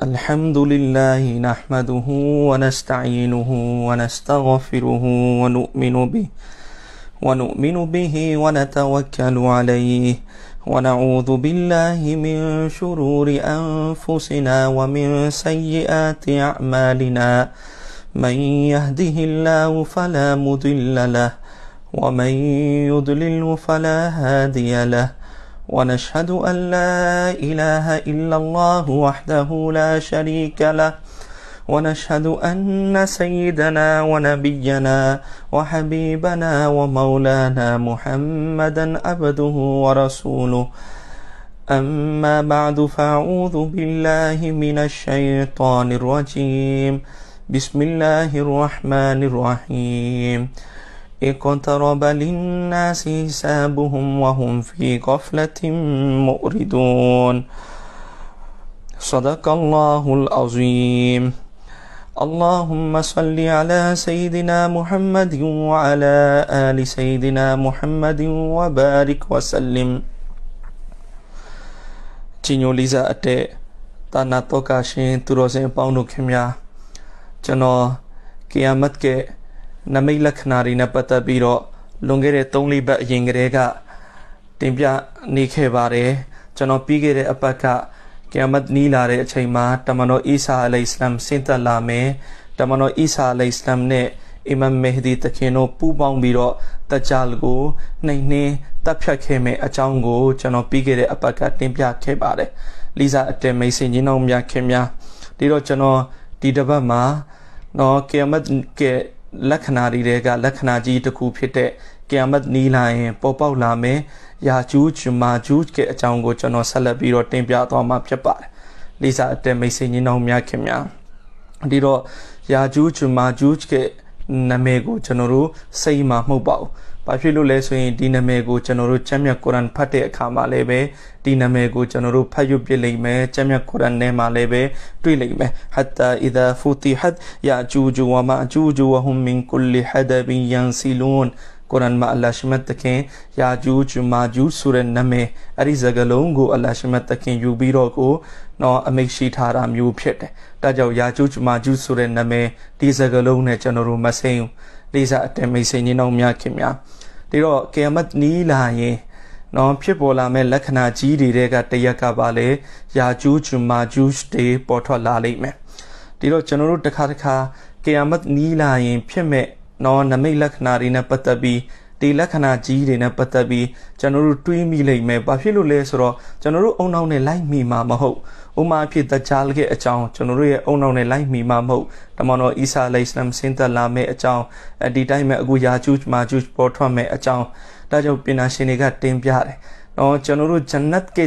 الحمد لله نحمده ونستعينه ونستغفره ونؤمن به ونؤمن به ونتوكل عليه ونعوذ بالله من شرور أنفسنا ومن سيئات أعمالنا من يهده الله فلا مضل له ومن يضلل فلا هادي له ونشهد أن لا إله إلا الله وحده لا شريك له ونشهد أن سيدنا ونبينا وحبيبنا ومولانا محمدا عبده ورسوله أما بعد فأعوذ بالله من الشيطان الرجيم بسم الله الرحمن الرحيم اقترب للناس حسابهم وهم في غفلة مؤردون صدق الله العظيم اللهم صل على سيدنا محمد وعلى آل سيدنا محمد وبارك وسلم جنو أتي تاناتو تروزين كميا ကြီးညိုလေးစားအတဲ့တာနာတော့ကရှင်သူတော်စင်အပေါင်းတို့ခင်များကျွန်တော်ကီယာမတ်ကဲ့နမိတ်လက္ခဏာတွေနဲ့ပတ်သက်ပြီးတော့လွန်ခဲ့တဲ့3-4ပတ်အရင်ကတည်းကတင်ပြနေခဲ့ပါတယ်ကျွန်တော်ပြီးခဲ့တဲ့ အပတ်ကကယာမတ်နီလာတဲ့အချိန်မှာတမန်တော်အီဆာအလိုင်စလမ်ဆင့်သက်လာမယ်တမန်တော်အီဆာအလိုင်စလမ်နဲ့အီမမ်မေဟဒီတခင်တို့ပူးပေါင်းပြီးတော့တကြလကိုနှိမ်နှင်းတပ်ဖြတ်ခဲ့မယ်အကြောင်းကို ကျွန်တော်ပြီးခဲ့တဲ့အပတ်ကတင်ပြခဲ့ပါတယ်လီစာအတယ်မိတ်ဆင်ညီနောင်များခင်များဒီတော့ကျွန်တော်ဒီတစ်ပတ်မှာနော်ကယာမတ်ကလက္ခဏာတွေတဲကလက္ခဏာကြီးတစ်ခုဖြစ်တဲ့ကယာမတ်နီလာရင် ပေါ်ပေါက်လာမယ်ယာဂျူးဂျမာဂျူးရဲ့အကြောင်းကို ကျွန်တော်ဆက်လက်ပြီးတော့တင်ပြသွားမှာဖြစ်ပါတယ်။လေးစားအတက်မိတ်ဆွေညီနောင်များခင်ဗျာ။ဒီတော့ယာဂျူးဂျမာဂျူးရဲ့နာမည်ကိုကျွန်တော်တို့စိတ်မှာမှုတ်ပါဘူး။ဘာဖြစ်လို့လဲဆိုရင်ဒီနာမည်ကိုကျွန်တော်တို့ချမ်းမြတ်ကုရ်အာန်ဖတ်တဲ့အခါမှာလည်းပဲဒီနာမည်ကိုကျွန်တော်တို့ဖတ်ယူပြလိမ့်မယ်ချမ်းမြတ်ကုရ်အာန်ထဲမှာလည်းပဲတွေ့လိမ့်မယ်ဟတ်တာအီဒါဖူတီဟတ်ယာဂျူဂျူဝမာဂျူဂျူဝဟွမ်မင်ကူလီဟဒဘင်ယန်စီလွန်ကုရ်အန်မှာအလ္လာဟ်ရှမတ်တခင်ယာဂျူဂျူမာဂျူဆိုတဲ့နာမည်အဲ့ဒီစကားလုံးကိုအလ္လာဟ်ရှမတ်တခင်ယူပြီးတော့ကိုနော်အမိတ်ရှိထားတာမျိုးဖြစ်တယ်။ဒါကြောင့်ယာဂျူဂျူမာဂျူဆိုတဲ့နာမည်ဒီစကားလုံးနဲ့ကျွန်တော်တို့မဆိုင်ဘူး။လေးစားအတ္တမိတ်ဆိုင်ကြီးတို့များခင်များ။ဒီတော့ကယ်မတ်နီးလာရင်နော်ဖြစ်ပေါ်လာမဲ့လက္ခဏာကြီးတွေတဲကတရက်ကပါလေယာကျူးဂျူမာကျူးတွေပေါ်ထွက်လာလိမ့်မယ်ဒီတော့ကျွန်တော်တို့တစ်ခါတစ်ခါကယ်မတ်နီးလာရင် ဖြစ်မဲ့နော်နမိတ်လက္ခဏာတွေနဲ့ပတ်သက်ပြီးဒီလက္ခဏာကြီးတွေနဲ့ပတ်သက်ပြီးကျွန်တော်တို့တွေးမိလိမ့်မယ်။ဘာဖြစ်လို့လဲဆိုတော့ကျွန်တော်တို့အုံနောက်နဲ့လိုက်မိမှာမဟုတ်။ဥမာဖြစ်တကြားလက်အကြောင်းကျွန်တော်တို့ရဲ့အုံနောက်နဲ့လိုက်မိမှာမဟုတ်။တမန်တော်အီစာလိတ်စလမ်ဆင်းသက်လာမယ့်အကြောင်းဒီတိုင်းမှာအခုယာကျူးမာကျူးပေါ်ထွက်မယ့်အကြောင်းဒါကြောင့်ပင်နာရှင်တွေကတင်ပြတယ်။တော့ကျွန်တော်တို့ဂျန်နတ်ကေ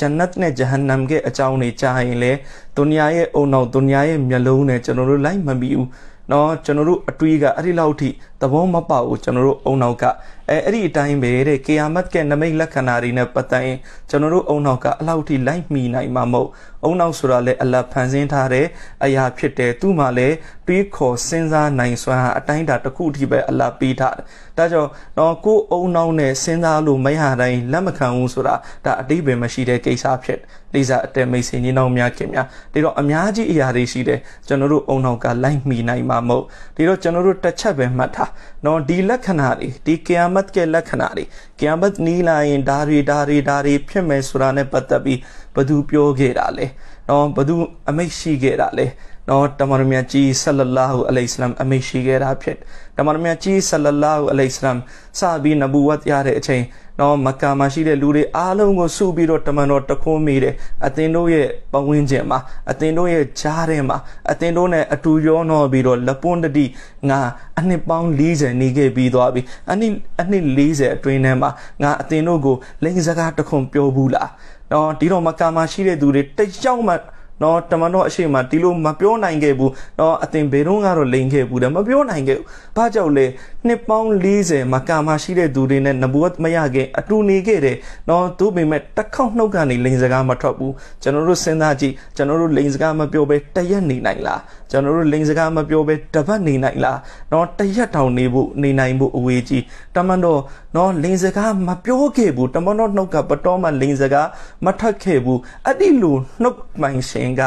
ဂျန်နတ်နဲ့ဂျဟန်နမ်ကအကြောင်းတွေကြားရင်လေဒုနီယာရဲ့အုံနောက်ဒုနီယာရဲ့မျက်လုံးနဲ့ကျွန်တော်တို့လိုက်မပြီးဘူးနော်ကျွန်တော်တို့အတွေးကအဲ့ဒီလောက်ထိသဘောမပေါက်ကိုကျွန်တော်တို့အုံနောက်ကအဲအဲ့ဒီအတိုင်းပဲတဲ့ကီယာမတ်ကနမိတ်လက္ခဏာတွေနဲ့ပတ်သက်ရင်ကျွန်တော်တို့အုံနောက်ကအလောက်ထိလိုက်မိနိုင်မှာမဟုတ်အုံနောက်ဆိုတာလည်းအလတ်ဖန်ဆင်းထားတဲ့အရာဖြစ်တယ်သူမှလည်းတွေးခေါ်စဉ်းစားနိုင်စွမ်းဟာအတိုင်းတာတစ်ခုအထိပဲအလတ်ပေးထားတယ်ဒါကြောင့်တော့ကိုအုံနောက်နဲ့စဉ်းစားလို့မရတိုင်းလက်မခံဘူးဆိုတာဒါအတိပင်မရှိတဲ့ကိစ္စဖြစ်လိစာအတဲမိတ်ဆင်ကြီးနောက်များခင်များဒီတော့အများကြီးအရာတွေရှိတယ်ကျွန်တော်တို့အုံနောက်ကလိုက်မိနိုင်မှာမဟုတ်ဒီတော့ကျွန်တော်တို့တစ်ချက်ပဲမှတ်ထားနော်ဒီလက္ခဏာတွေဒီကယာမတ်ရဲ့လက္ခဏာတွေကယာမတ်နီးလာရင်ဒါတွေဒါတွေဒါတွေဖြစ်မယ်ဆိုတာနဲ့ပတ်သက်ပြီးဘသူပြောခဲ့တာလဲနော်ဘသူ အမိတ်ရှိခဲ့တာလဲနော်တမန်တော်မြတ်ကြီးဆလလာဟူအလိုင်စလမ်အမိရှိခဲ့တာဖြစ်တမန်တော်မြတ်ကြီးဆလလာဟူအလိုင်စလမ်စပြီးနဗူဝတ်ရတဲ့အချိန်နော်မကာမှာရှိတဲ့လူတွေအားလုံးကိုစုပြီးတော့တမန်တော်တခွန်းမိတယ်အသင်တို့ရဲ့ပဝင်းကျင်မှာအသင်တို့ရဲ့ကြားထဲမှာအသင်တို့နဲ့အတူရောနှောပြီးတော့လပွန်းတတိငါအနှစ်ပေါင်း40နေခဲ့ပြီးသွားပြီအနှစ်အနှစ်40အတွင်းထဲမှာငါအသင်တို့ကိုလိန်စကားတခွန်းပြောဘူးလားနော်ဒီတော့မကာမှာရှိတဲ့သူတွေတိတ်ကြောက်မှနော်တမန်တော်အရှိမဒီလိုမပြောနိုင်ခဲ့ဘူးနော်အတင်ဘေတော့ကတော့လိန်ခဲ့ဘူးတယ်မပြောနိုင်ခဲ့ဘာကြောင့်လဲနှစ်ပေါင်း40မှာကာမရှိတဲ့သူတွေနဲ့နဘူဝတ်မရခင်အတူနေခဲ့တယ်နော်သူပေမဲ့တစ်ခေါက်နှုတ်ကနေလိန်စကားမထွက်ဘူးကျွန်တော်တို့စဉ်းစားကြည့်ကျွန်တော်တို့လိန်စကားမပြောဘဲတရက်နေနိုင်လားကျွန်တော်တို့လိန်စကားမပြောဘဲတပတ်နေနိုင်လားနော်တရက်တောင်နေဖို့နေနိုင်ဖို့အဝေးကြီးတမန်တော်နော် လိန်စကားမပြောခဲ့ဘူးတမန်တော်နှုတ်ကပတော်မှလိန်စကားမထွက်ခဲ့ဘူးအဲ့ဒီလိုနှုတ်ပိုင်ရှင်င်က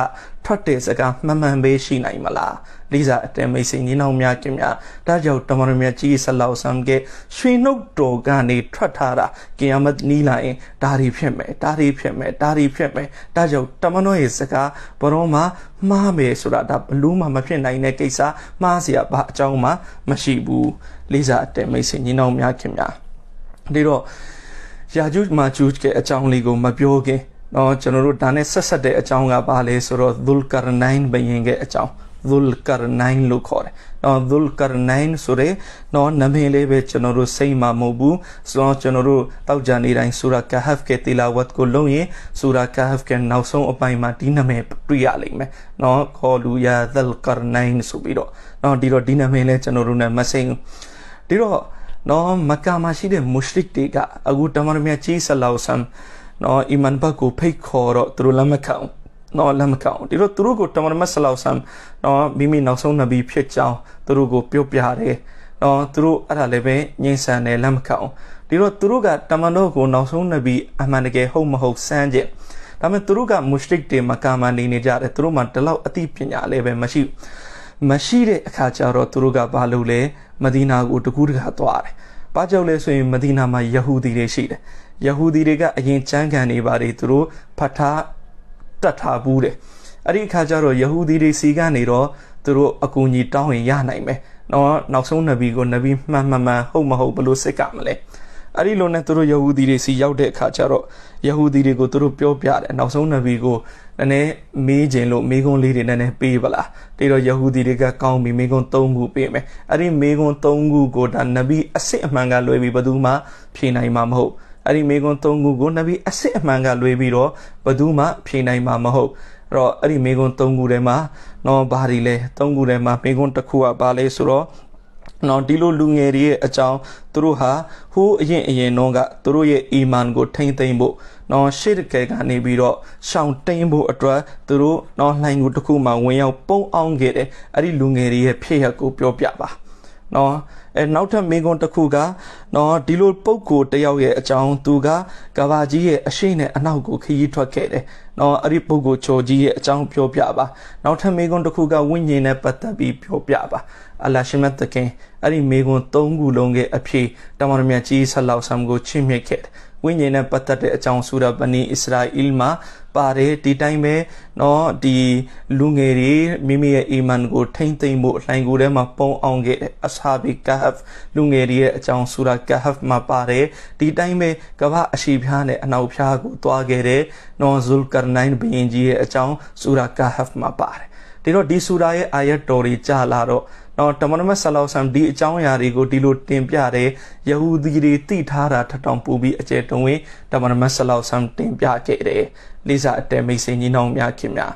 ထွက်တဲ့စကားမှန်မှန်ပဲရှိနိုင်မလားလိစာအတန်မိတ်ဆွေညီနောင်များခင်ဗျာဒါကြောင့်တမရမြကြီးဆလောက်ဆမ်ကရွှေနှုတ်တော်ကနေထွက်ထားတာကင်ယာမတ်နီလာရင်ဒါတွေဖြစ်မယ်ဒါတွေဖြစ်မယ်ဒါတွေဖြစ်မယ်ဒါကြောင့်တမနောရဲ့စကားဘရောမှာမှားမယ်ဆိုတာဒါဘလို့မှမဖြစ်နိုင်တဲ့ကိစ္စမှားเสียပါအကြောင်းမှမရှိဘူးလိစာအတန်မိတ်ဆွေညီနောင်များခင်ဗျာဒီတော့ယာဂျူးမာဂျူးရဲ့အကြောင်းလေးကိုမပြောခင်နော်ကျွန်တော်တို့ဒါနဲ့ဆက်ဆက်တဲ့အကြောင်းကပါလေဆိုတော့ဒုလ်ကာရနိုင်းဘယင်ရဲ့အကြောင်းဒုလ်ကာရနိုင်းလို့ခေါ်တယ်နော်ဒုလ်ကာရနိုင်းဆိုရဲနော်နာမည်လေးပဲကျွန်တော်တို့စိတ်မှာမဟုတ်ဘူးဆိုတော့ကျွန်တော်တို့တောက်ကြနေတိုင်းဆူရာကာဟဖ်ကတီလာဝတ်ကိုလုံးရင်ဆူရာကာဟဖ်ကနောက်ဆုံးအပိုင်းမှာဒီနာမည်တွေ့ရလိမ့်မယ်နော်ခေါ်လူယာဒုလ်ကာရနိုင်းဆိုပြီးတော့နော်ဒီတော့ဒီနာမည်လဲကျွန်တော်တို့နဲ့မစိမ့်ဘူးဒီတော့နော်မက္ကာမှာရှိတဲ့မုရှရစ်တွေကအခုတမန်တော်မြတ်ကြီးဆလောဆမ်နော်အီမန်ဘတ်ကိုဖိတ်ခေါ်တော့သူတို့လက်မခံဘူးနော်လက်မခံဘူးဒီတော့သူတို့ကိုတမန်တော်ဆလောက်ဆမ်နော်မိမိနောက်ဆုံးနဗီဖြစ်ကြောင်းသူတို့ကိုပြောပြတယ်နော်သူတို့အဲ့ဒါလည်းပဲငြိမ်ဆန်တယ်လက်မခံဘူးဒီတော့သူတို့ကတမန်တော်ကိုနောက်ဆုံးနဗီအမှန်တကယ်ဟုတ်မဟုတ်စမ်းကြည့်ဒါပေမဲ့သူတို့ကမုရှရစ်တွေမကာမနေနေကြတယ်သူတို့မှဒီလောက်အသိပညာလည်းပဲမရှိမရှိတဲ့အခါကျတော့သူတို့ကဘာလုပ်လဲမဒီနာကို တကူးတကာသွားတယ်။ဘာကြောင့်လဲဆိုရင်မဒီနာမှာယဟူဒီတွေရှိတယ်။ယဟူဒီတွေက အရင်ကြမ်းကန်နေပါတယ်သူတို့ဖတ်ထားတတ်ထားဘူးတယ်အဲ့ဒီအခါကျတော့ယဟူဒီတွေစီကနေတော့သူတို့အကူအညီတောင်းရင်ရနိုင်မယ်နော်နောက်ဆုံးနဗီကိုနဗီမှန်မှန်မှန်ဟုတ်မဟုတ်ဘလို့စစ်ကမလဲအဲ့ဒီလိုနဲ့သူတို့ယဟူဒီတွေစီရောက်တဲ့အခါကျတော့ယဟူဒီတွေကိုသူတို့ပြောပြတယ်နောက်ဆုံးနဗီကိုနည်းနည်းမေးခြင်းလို့မေးခွန်းလေးတွေနည်းနည်းပေးပါလားတိတော့ယဟူဒီတွေကကောင်းပြီမေးခွန်း၃ခုပေးမယ်အဲ့ဒီမေးခွန်း၃ခုကိုဒါနဗီအစစ်အမှန်ကလွယ်ပြီးဘယ်သူမှဖြေနိုင်မှာမဟုတ်ဘူးအဲ့ဒီမိကွန်း၃ခုကိုနဗီအစစ်အမှန်က လွေပြီးတော့ဘသူမှဖြေနိုင်မှာမဟုတ်အဲ့တော့အဲ့ဒီမိကွန်း၃ခုထဲမှာနော်ဘာတွေလဲ၃ခုထဲမှာမိကွန်းတစ်ခုကဘာလဲဆိုတော့နော်ဒီလိုလူငယ်တွေရဲ့အကြောင်းသူတို့ဟာဟိုးအရင်အရင်တော့ကသူတို့ရဲ့အီမန်ကိုထိမ့်သိမ့်ဖို့နော်ရှေ့တကယ်ကနေပြီးတော့ရှောင်းတိန်ဖို့အတွက်သူတို့နော်လှိုင်ကိုတစ်ခုမှဝင်ရောက်ပုံအောင်ခဲ့တယ်အဲ့ဒီလူငယ်တွေရဲ့ဖြစ်ရပ်ကိုပြောပြပါနော်အဲနောက်ထပ်မိန်းကွန်းတစ်ခုကနော်ဒီလိုပုံကိုတယောက်ရဲ့အကြောင်းသူကကဘာကြီးရဲ့အရှိနဲ့အနောက်ကိုခရီးထွက်ခဲ့တယ်နော်အဲ့ဒီပုံကိုချိုကြီးရဲ့အကြောင်းပြောပြပါနောက်ထပ်မိန်းကွန်းတစ်ခုကဝိညာဉ်နဲ့ပတ်သက်ပြီးပြောပြပါအလရှိမတ်တခင်အဲ့ဒီမိန်းကွန်း၃ခုလုံးရဲ့အဖြေတမန်တော်မြတ်ကြီးဆလောဆမ်ကိုချင့်မြှက်ခဲ့တယ်ဝိညာဉ်နဲ့ပတ်သက်တဲ့အကြောင်းဆိုတာပနီအစ္စရာအီလ်မှာပါတယ်ဒီတိုင်းပဲเนาะဒီလူငယ်တွေမိမိရဲ့အီမန်ကိုထိမ့်သိမ့်ဖို့အလှိုင်ကိုယ်ထဲမှာပုံအောင်ခဲ့တဲ့အဆာဘီကာဟဖ်လူငယ်တွေရဲ့အကြောင်းဆူရာကာဟဖ်မှာပါတယ်ဒီတိုင်းပဲကမ္ဘာအရှိဖြားနဲ့အနောက်ဖြားကိုသွားခဲ့တဲ့เนาะဇူလ်ကာနိုင်းဘီယင်ကြီးရဲ့အကြောင်းဆူရာကာဟဖ်မှာပါတယ်ဒီတော့ဒီဆူရာရဲ့အာယတ်တော်တွေကြာလာတော့နော်တမန်တော်မြတ်ဆလောဆမ်ဒီအကြောင်းအရာတွေကိုဒီလိုတင်ပြတယ်ယဟူဒီတွေသိထားတာထထောင်ပူပြီးအကျယ်တုံဝင်တမန်တော်မြတ်ဆလောဆမ်တင်ပြခဲ့တယ်လိစာအတဲမိတ်ဆင်ကြီးနောင်များခင်များ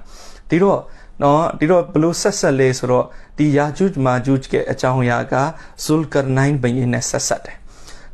ဒီတော့နော်ဒီတော့ဘလို့ဆက်ဆက်လဲဆိုတော့ဒီယာဂျူဂျ်မာဂျူဂျ်ရဲ့အကြောင်းအရာကဇူလ်ကာနိုင်းဘယင်းနဲ့ဆက်ဆက်တယ်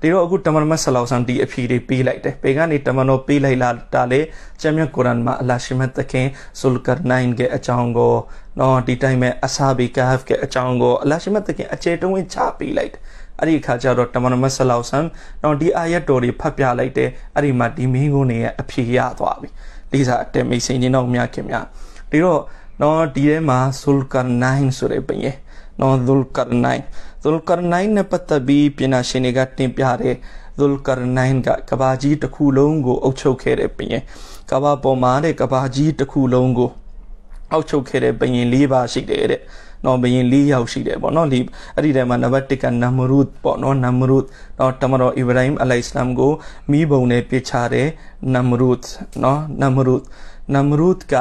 ဒီတော့အခုတမန်တော်ဆလောဆန်ဒီအဖြေတွေပေးလိုက်တယ်ပေကနေတမန်တော်ပေးလိုက်လာတာလေကျမ်းမြတ်ကုရ်အာန်မှာအလ္လာဟ်ရှိမတ်သခင်ဆူလ်ကာနိုင်ရဲ့အကြောင်းကိုနော်ဒီတိုင်းမဲ့အဆာဘီကာဟ်ရဲ့အကြောင်းကိုအလ္လာဟ်ရှိမတ်သခင်အခြေတွင်းချပေးလိုက်တယ်အဲ့ဒီအခါကျတော့တမန်တော်ဆလောဆန်တော့ဒီအာယတ်တော်တွေဖတ်ပြလိုက်တယ်အဲ့ဒီမှာဒီမင်းကုန်းတွေရဲ့အဖြေရသွားပြီဒီစားအတဲမိတ်ဆင်ကြီးတော့မြခင်များဒီတော့နော်ဒီထဲမှာဆူလ်ကာနိုင်ဆိုတဲ့ပင်ရဲ့နော်ဇุลကာနိုင်ဇุลကာနိုင်နဲ့ပတ်သက်ပြီးပညာရှင်တွေကတင်ပြတယ်ဇุลကာနိုင်ကကဘာကြီးတစ်ခုလုံးကိုအုပ်ချုပ်ခဲ့တဲ့ဘုရင်ကဘာပေါ်မှာတဲ့ကဘာကြီးတစ်ခုလုံးကိုအုပ်ချုပ်ခဲ့တဲ့ဘုရင်၄ပါးရှိတယ်တဲ့နော်ဘရင်၄ယောက်ရှိတယ်ပေါ့နော်ဒီအဲ့ဒီတိုင်းမှာနံပါတ်၁ကနမရုဒ်ပေါ့နော်နမရုဒ်နော်တမတော်အီဗရာဟိမ်အလိုင်စလမ်ကိုမိဘုံနဲ့ပြစ်ချတယ်နမရုဒ်နော်နမရုဒ်နမရုဒ်က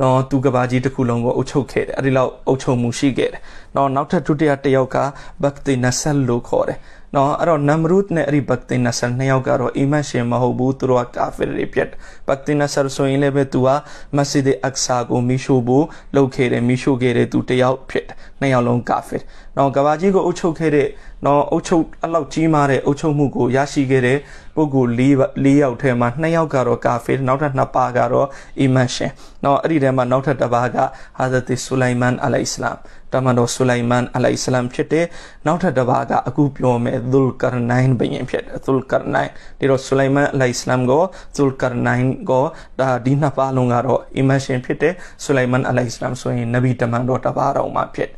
နော်သူကဘာကြီးတစ်ခုလုံးကိုအုပ်ချုပ်ခဲ့တယ်အဲ့ဒီလောက်အုပ်ချုပ်မှုရှိခဲ့တယ်နော်နောက်ထပ်ဒုတိယတစ်ယောက်ကဘက်တီနဆယ်လို့ခေါ်တယ်နော်အဲ့တော့နမ်ရူဒ်နဲ့အဲ့ဒီဘက်တီနဆယ်နှစ်ယောက်ကတော့အီမန်ရှင်မဟုတ်ဘူးသူတို့ကကာဖီတွေပြတ်ပတ်တင်နာဆာဆိုရင်လည်းပဲသူကမက်ဆီဒီအက်ဆာကိုမီရှိုဖို့လုပ်ခဲ့တယ်မီရှိုခဲ့တယ်သူတယောက်ဖြစ်နှစ်ယောက်လုံးကာဖစ်။နော်ကဘာကြီးကိုအုပ်ချုပ်ခဲ့တဲ့နော်အုပ်ချုပ်အလောက်ကြီးမားတဲ့အုပ်ချုပ်မှုကိုရရှိခဲ့တဲ့ပုဂ္ဂိုလ်၄၄ယောက်ထဲမှာနှစ်ယောက်ကတော့ကာဖစ်နောက်ထပ်နှစ်ပါးကတော့အီမန်ရှင်။နော်အဲ့ဒီထဲမှာနောက်ထပ်တစ်ပါးကဟာဇတ်ဆူလိုင်မန်အလိုင်စလမ်တမန်တော်ဆူလိုင်မန်အလိုင်စလမ်ဖြစ်တဲ့နောက်ထပ်တစ်ပါးကအခုပြောမယ်ဇူလ်ကာနိုင်းဘုရင်ဖြစ်တယ်ဇူလ်ကာနိုင်းဒီတော့ဆူလိုင်မန်အလိုင်စလမ်ကိုဇူလ်ကာနိုင်းကောဒါဒီနှစ်ပါးလုံးကတော့ immersion ဖြစ်တဲ့ဆူလိုင်မန်အလိုင်စလမ်ဆိုရင်နဗီတမန်တော်တပါးတော်မှာဖြစ်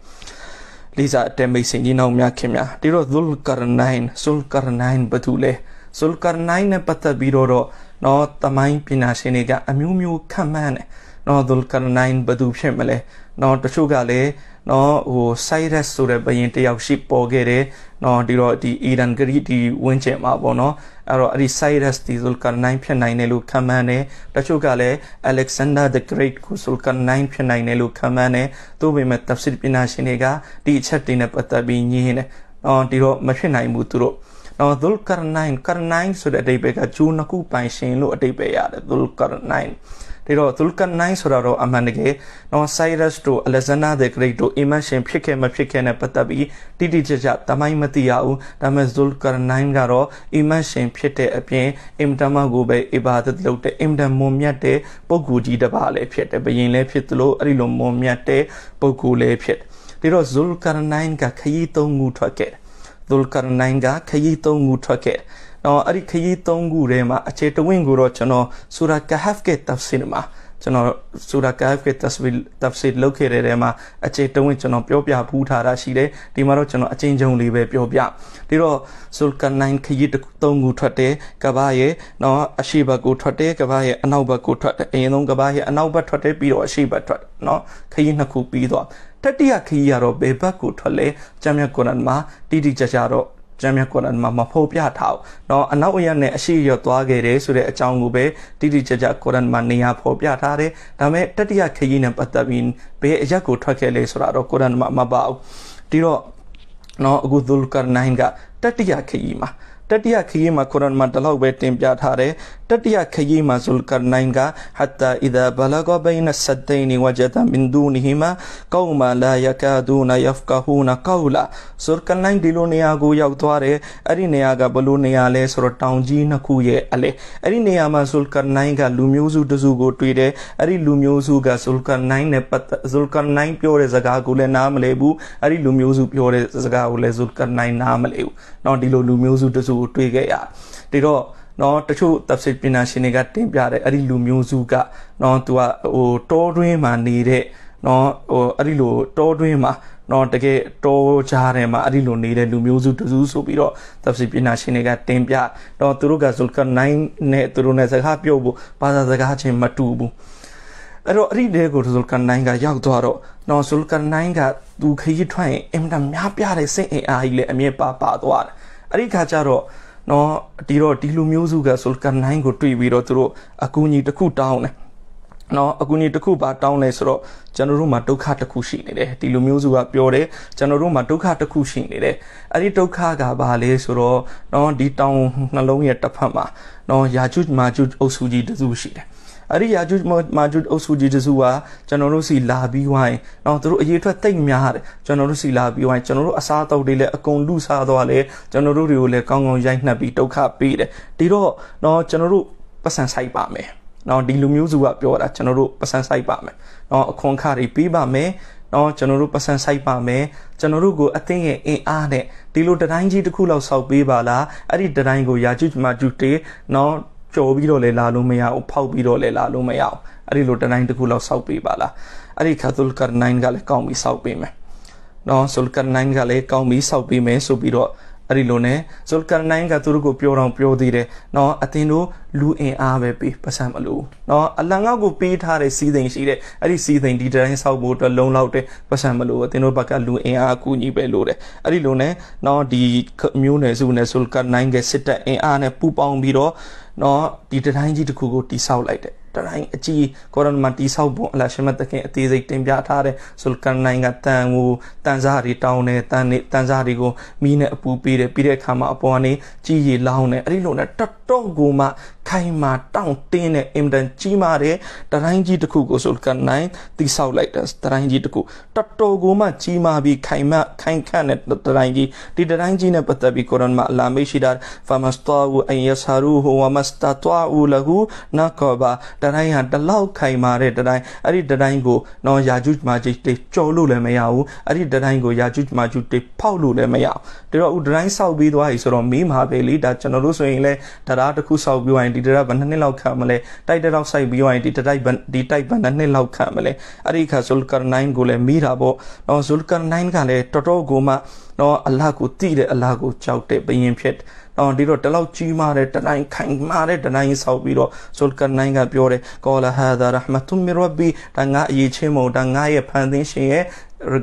လီဇာအတဲမိတ်ဆင်ကြီးနောက်များခင်များဒီတော့ဇူလ်ကာနိုင်းဇူလ်ကာနိုင်းဘသူလဲဇူလ်ကာနိုင်းနဲ့ပတ်သက်ပြီးတော့နော်တမိုင်းပညာရှင်တွေကအမျိုးမျိုးခံမှန်းတယ်နော်ဇူလ်ကာနိုင်းဘသူဖြစ်မလဲနော်တချို့ကလည်းနော်ဟို Cyrus ဆိုတဲ့ဘရင်တယောက်ရှိပေါ်ခဲ့တယ်နော်ဒီတော့ဒီ Eden ဂရိဒီဝင်းကျင်မှာပေါ့နော်အဲ့တော့အဲ့ဒီ Cyrus ဒီ Zulkarnain ဖြစ်နိုင်တယ်လို့ခံမှန်းတယ်တချို့ကလည်း Alexander the Great ကို Zulkarnain ဖြစ်နိုင်တယ်လို့ခံမှန်းတယ်သို့ပေမဲ့ tafsir ပညာရှင်တွေကဒီအချက်တွေနဲ့ပတ်သက်ပြီးညင်းတယ်နော်ဒီတော့မဖြစ်နိုင်ဘူးသူတို့နော် Zulkarnain Karnain ဆိုတဲ့အတိတ်ပဲကဂျူးနှစ်ခုပိုင်ရှင်လို့အတိတ်ပဲရတယ် Zulkarnain ဒါတော့ Zulkarnain ဆိုတာတော့အမှန်တကယ်နော် Cyrus တို့ Alexander the Great တို့ Imam ရှင်ဖြစ်ခဲ့မဖြစ်ခဲ့နဲ့ပတ်သက်ပြီးတိတိကျကျတမိုင်းမသိရဘူးဒါပေမဲ့ Zulkarnain ကတော့ Imam ရှင်ဖြစ်တဲ့အပြင် Imam ကိုပဲ ibadat လုပ်တဲ့ Imam မွန်မြတ်တဲ့ပုဂ္ဂိုလ်ကြီးတစ်ပါးလည်းဖြစ်တယ်ဘယင်လည်းဖြစ်သလိုအဲ့ဒီလိုမွန်မြတ်တဲ့ပုဂ္ဂိုလ်လည်းဖြစ်တယ်ဒါတော့ Zulkarnain ကခရီးသုံးခုထွက်ခဲ့ Zulkarnain ကခရီးသုံးခုထွက်ခဲ့နော်အဲ့ဒီခရီး၃ခုထဲမှာအခြေတဝင့်ကိုတော့ကျွန်တော်ဆူရာကဟဖ်ကတပ်စင်မှာကျွန်တော်ဆူရာကဟဖ်ကတပ်စင်တပ်စင်လုပ်ခဲ့တဲ့နေရာမှာအခြေတဝင့်ကျွန်တော်ပြောပြပူးထားတာရှိတယ်ဒီမှာတော့ကျွန်တော်အချင်းချင်းလေးပဲပြောပြဒီတော့ဇူလ်ကနိုင်းခရီး၃ခုထွက်တယ်ကဘာရဲ့နော်အရှိဘက်ကိုထွက်တယ်ကဘာရဲ့အနောက်ဘက်ကိုထွက်တယ်အရင်ဆုံးကဘာရဲ့အနောက်ဘက်ထွက်တယ်ပြီးတော့အရှိဘက်ထွက်နော်ခရီး၂ခုပြီးတော့တတိယခရီးကတော့ဘယ်ဘက်ကိုထွက်လဲကျမ်းမြတ်ကုရ်အာန်မှာတိတိကျကျတော့ကျမ်းမြတ်ကုရ်အာန်မှာမဖော်ပြထားဘူးเนาะအနောက်အရနဲ့အရှိရသွားခဲ့တယ်ဆိုတဲ့အကြောင်းကိုပဲတိတိကျကျကုရ်အာန်မှာနေရာဖော်ပြထားတယ်ဒါပေမဲ့တတိယခရီးနဲ့ပတ်သက်ပြီးဘယ်အရက်ကိုထွက်ခဲ့လဲဆိုတာတော့ကုရ်အာန်မှာမပါဘူးဒီတော့เนาะအခုဒုလ်ကာနိုင်းကတတိယခရီးမှာတတိယခရီးမှာကုရ်အာန်မှာတလောက်ပဲတင်ပြထားတယ်တတိယခရီးမှာဇုလ်ကနိုင်ကဟတ္တာအီဒါဘလဂဘိုင်နဆဒိုင်နီဝဂျဒမင်ဒူနီဟီမာကောမလာယကာဒူနာယဖကဟူနာကောလာဇုလ်ကနိုင်ဒီလိုနေရာကိုရောက်သွားတယ်အဲ့ဒီနေရာကဘလို့နေရာလဲဆိုတော့တောင်ကြီးနှစ်ခုရဲ့အလဲအဲ့ဒီနေရာမှာဇုလ်ကနိုင်ကလူမျိုးစုတစုကိုတွေ့တယ်အဲ့ဒီလူမျိုးစုကဇုလ်ကနိုင်နဲ့ပတ်ဇုလ်ကနိုင်ပြောတဲ့စကားကိုလည်းနားမလဲဘူးအဲ့ဒီလူမျိုးစုပြောတဲ့စကားကိုလည်းဇုလ်ကနိုင်နားမလဲဘူး။နောက်ဒီလိုလူမျိုးစုတစုကိုတွေ့ခဲ့ရ။ဒါတော့နော်တချို့တပ်စစ်ပညာရှင်တွေကတင်ပြတဲ့အဲ့ဒီလူမျိုးစုကနော်သူကဟို တောတွင်းမှာ နေတဲ့နော်ဟိုအဲ့ဒီလိုတောတွင်းမှာနော်တကယ်တောကြားထဲမှာအဲ့ဒီလိုနေတဲ့လူမျိုးစုတစုဆိုပြီးတော့တပ်စီပညာရှင်တွေကတင်ပြတော့သူတို့ကဇုလ်ကနိုင်နဲ့သူတို့နဲ့စကားပြောဖို့ဘာသာစကားချင်းမတူဘူးအဲ့တော့အဲ့ဒီတဲကိုဇုလ်ကနိုင်ကရောက်သွားတော့နော်ဇုလ်ကနိုင်ကသူခရီးထွက်ရင်အင်တာများပြတဲ့စိတ်အင်အားကြီးလည်းအမြဲပါပါသွားတယ်အဲ့ဒီခါကျတော့နော်ဒီတော့ဒီလူမျိုးစုကဆိုကနိုင်ကိုတွေ့ပြီးတော့သူတို့အကူအညီတစ်ခုတောင်းတယ်နော်အကူအညီတစ်ခုပါတောင်းလဲဆိုတော့ကျွန်တော်တို့မှာဒုက္ခတစ်ခုရှိနေတယ်ဒီလူမျိုးစုကပြောတယ်ကျွန်တော်တို့မှာဒုက္ခတစ်ခုရှိနေတယ်အဲ့ဒီဒုက္ခကဘာလဲဆိုတော့နော်ဒီတောင်းနှလုံးရဲ့တစ်ဖက်မှာနော်ယာချုမာချုအုပ်စုကြီးတစုရှိတယ်အဲ့ဒီယာဂျူးမာဂျူးအုပ်စုကြီးတစုကကျွန်တော်တို့စီလာပြီးဝိုင်းနော်သူတို့အရေးထွက်တိတ်များတယ်ကျွန်တော်တို့စီလာပြီးဝိုင်းကျွန်တော်တို့အစားအသောက်တွေလည်းအကုန်လူစားသွားလဲကျွန်တော်တို့တွေကိုလည်းကောင်းကောင်းရိုက်နှက်ပြီးဒုက္ခပေးတယ်ဒီတော့နော်ကျွန်တော်တို့ပတ်စံဆိုင်ပါမယ်နော်ဒီလူမျိုးစုကပြောတာကျွန်တော်တို့ပတ်စံဆိုင်ပါမယ်နော်အခွန်အခတွေပေးပါမယ်နော်ကျွန်တော်တို့ပတ်စံဆိုင်ပါမယ်ကျွန်တော်တို့ကိုအသင်းရဲ့အင်အားနဲ့ဒီလိုတတိုင်းကြီးတစ်ခုလောက်ဆောက်ပေးပါလားအဲ့ဒီတတိုင်းကိုယာကျူးမာကျူးတေနော်ကျော်ပြီးတော့လည်းလာလို့မရအောင်ဖောက်ပြီးတော့လည်းလာလို့မရအောင်အဲ့ဒီလိုတနိုင်တစ်ခုလောက်စောက်ပေးပါလားအဲ့ဒီခတ်ုလ်ကာနိုင်ကလည်းကောင်းပြီးစောက်ပေးမယ်နော်ဇုလ်ကာနိုင်ကလည်းကောင်းပြီးစောက်ပေးမယ်ဆိုပြီးတော့အဲ့ဒီလိုနဲ့ဇုလ်ကာနိုင်ကသူတို့ကိုပြောတော့ပြောသေးတယ်နော်အတင်တို့လူအင်အားပဲပေးပတ်စံမလို့နော်အလံငေါ့ကိုပေးထားတဲ့စီစိန်ရှိတဲ့အဲ့ဒီစီစိန်ဒီတိုင်းဆောက်ဖို့အတွက်လုံလောက်တဲ့ပတ်စံမလို့အတင်တို့ဘက်ကလူအင်အားအကူအညီပဲလိုတယ်အဲ့ဒီလိုနဲ့နော်ဒီမျိုးနယ်စုနဲ့ဇုလ်ကာနိုင်ကစစ်တပ်အင်အားနဲ့ပူးပေါင်းပြီးတော့နော်ဒီတတိုင်းကြီးတစ်ခုကိုတိဆောက်လိုက်တယ်တတိုင်းအကြီးကော်ရန်မှာတိဆောက်ပုံအလရှမတ်တခင်အသေးစိတ်တင်ပြထားတဲ့ဇุลကန်နိုင်ကတန်ကိုတန်စားတွေတောင်းတယ်တန်နေတန်စားတွေကိုမီးနဲ့အပူပေးတယ်ပြီးတဲ့အခါမှာအပေါ်ကနေကြီးရီလောင်းတယ်အဲ့ဒီလိုနဲ့တတော်ကိုမှခိုင်မာ တောင့်တင်းတဲ့အင်တန်ကြီးမာတဲ့တတိုင်းကြီးတစ်ခုကိုဆိုလကနိုင်တိဆောက်လိုက်တာတတိုင်းကြီးတစ်ခုတတော်ကိုမှကြီးမာပြီးခိုင်မခိုင်ခန့်တဲ့တတိုင်းကြီးဒီတတိုင်းကြီးနဲ့ပတ်သက်ပြီးကုရ်အာန်မှာအလာမေရှိတာဖမစတာဝအန်ယဆာရူဟူဝမစတာတွာဝလဟူနာကောဘာတတိုင်းဟာတလောက်ခိုင်မာတဲ့တတိုင်းအဲ့ဒီတတိုင်းကိုနော်ယာဂျုမာဂျီတေကြော်လို့လည်းမရဘူးအဲ့ဒီတတိုင်းကိုယာဂျုမာဂျူတေဖောက်လို့လည်းမရဘူးဒါတော့ဥတတိုင်းဆောက်ပြီးသွားပြီဆိုတော့မီးမှာပဲလေဒါကျွန်တော်တို့ဆိုရင်လည်းတရားတစ်ခုဆောက်ပြီးသွားရင်ဒီတရဘယ်နှစ်နှစ်လောက်ခတ်မလဲတိုက်တရောက်ဆိုင်ပြီးတော့ဒီတတိုက်ဒီတိုက်ဘယ်နှစ်နှစ်လောက်ခတ်မလဲအဲ့ဒီခါဇူလ်ကာနိုင်းကိုလည်းမိတာပေါ့နော်ဇူလ်ကာနိုင်းကလည်းတော်တော်ကိုမှနော်အလ္လာဟ်ကိုတည်တယ်အလ္လာဟ်ကိုကြောက်တယ်ဘယင်ဖြစ်တော့ဒီတော့တလောက်ကြီးမားတဲ့တနိုင်ခိုင်မားတဲ့တနိုင်ဆောက်ပြီးတော့ဇူလ်ကာနိုင်းကပြောတယ်ကောလာဟာဒါရဟမတုမီရဘီဒါငါအရေးချင်းမဟုတ်ဒါငါရဲ့ဖန်သင်းရှင်ရဲ့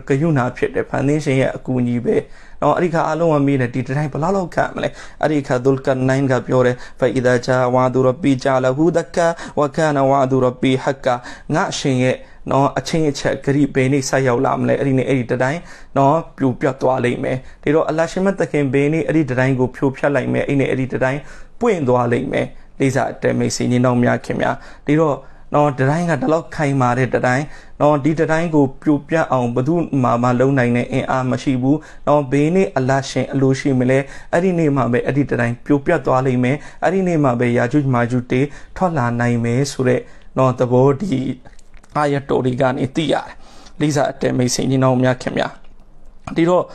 ကယုဏဖြစ်တယ်ဖန်သင်းရှင်ရဲ့အကူအညီပဲနော်အဲ့ဒီခါအလုံးဝမေးတယ်ဒီတိုင်းဘလောက်လောက်ခံမလဲအဲ့ဒီခါဒုလ်ကနိုင်ကပြောတယ်ဖအီဒါဂျာဝါဒူရဘီဂျာလဟူဒကဝကာနဝါဒူရဘီဟကငါရှင်ရဲ့နော်အချင်းအချက်ဂရိဘယ်နေ့ဆက်ရောက်လာမလဲအဲ့ဒီနေ့အဲ့ဒီတတိုင်းနော်ပြိုပြတ်သွားလိမ့်မယ်ဒါတော့အလရှင်မသခင်ဘယ်နေ့အဲ့ဒီတတိုင်းကိုဖြိုဖျက်လိုက်မယ်အဲ့ဒီနေ့အဲ့ဒီတတိုင်းပွင့်သွားလိမ့်မယ်လေးစားအတဲမိတ်ဆွေညီနောင်များခင်များဒါတော့နော်တတိုင်းကတလောက်ခိုင်မာတဲ့တတိုင်းနော်ဒီတတိုင်းကို ပြိုပြအောင်ဘသူမှမလုံနိုင်တဲ့အင်အားမရှိဘူးနော်ဘေးနေ့အလရှင်အလိုရှိမလဲအဲ့ဒီနေ့မှာပဲအဲ့ဒီတတိုင်းပြိုပြသွားလိမ့်မယ်အဲ့ဒီနေ့မှာပဲယာကျွမာကျွတေထွက်လာနိုင်မယ်ဆိုတဲ့နော်သဘောဒီအာရတော်တွေကနေသိရတယ်လိစာအတဲမိတ်ဆင်ကြီးတော်များခင်ဗျာဒီတော့